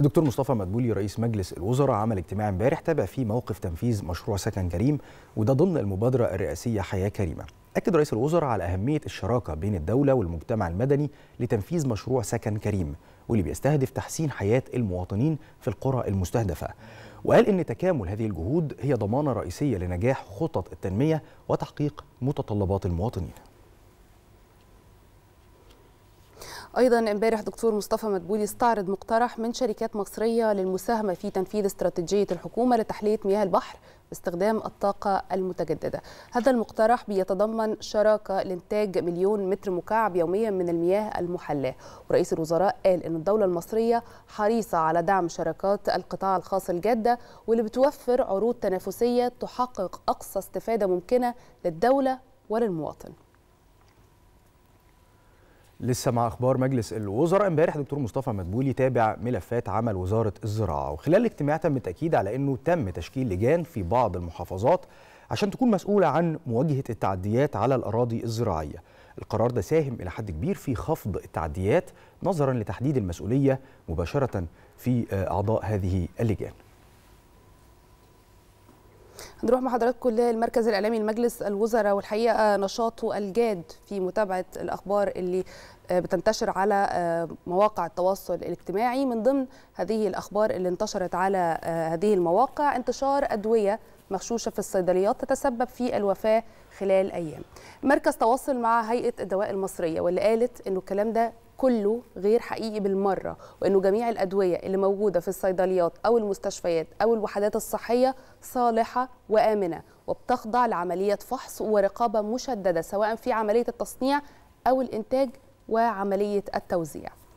الدكتور مصطفى مدبولي رئيس مجلس الوزراء عمل اجتماع امبارح تابع فيه موقف تنفيذ مشروع سكن كريم وده ضمن المبادره الرئاسيه حياه كريمه. اكد رئيس الوزراء على اهميه الشراكه بين الدوله والمجتمع المدني لتنفيذ مشروع سكن كريم واللي بيستهدف تحسين حياه المواطنين في القرى المستهدفه. وقال ان تكامل هذه الجهود هي ضمانه رئيسيه لنجاح خطط التنميه وتحقيق متطلبات المواطنين. ايضا امبارح دكتور مصطفى مدبولي استعرض مقترح من شركات مصريه للمساهمه في تنفيذ استراتيجيه الحكومه لتحليه مياه البحر باستخدام الطاقه المتجدده هذا المقترح بيتضمن شراكه لانتاج مليون متر مكعب يوميا من المياه المحلاه ورئيس الوزراء قال ان الدوله المصريه حريصه على دعم شراكات القطاع الخاص الجاده واللي بتوفر عروض تنافسيه تحقق اقصى استفاده ممكنه للدوله وللمواطن لسه مع اخبار مجلس الوزراء امبارح دكتور مصطفى مدبولي تابع ملفات عمل وزاره الزراعه وخلال الاجتماع تم التاكيد على انه تم تشكيل لجان في بعض المحافظات عشان تكون مسؤوله عن مواجهه التعديات على الاراضي الزراعيه القرار ده ساهم الى حد كبير في خفض التعديات نظرا لتحديد المسؤوليه مباشره في آه، اعضاء هذه اللجان نروح مع حضراتكم للمركز الاعلامي لمجلس الوزراء والحقيقه نشاطه الجاد في متابعه الاخبار اللي آه، بتنتشر على آه، مواقع التواصل الاجتماعي من ضمن هذه الاخبار اللي انتشرت على آه، هذه المواقع انتشار ادويه مغشوشه في الصيدليات تتسبب في الوفاه خلال ايام. مركز تواصل مع هيئه الدواء المصريه واللي قالت انه الكلام ده كله غير حقيقي بالمره وانه جميع الادويه اللي موجوده في الصيدليات او المستشفيات او الوحدات الصحيه صالحه وامنه وبتخضع لعمليه فحص ورقابه مشدده سواء في عمليه التصنيع او الانتاج وعمليه التوزيع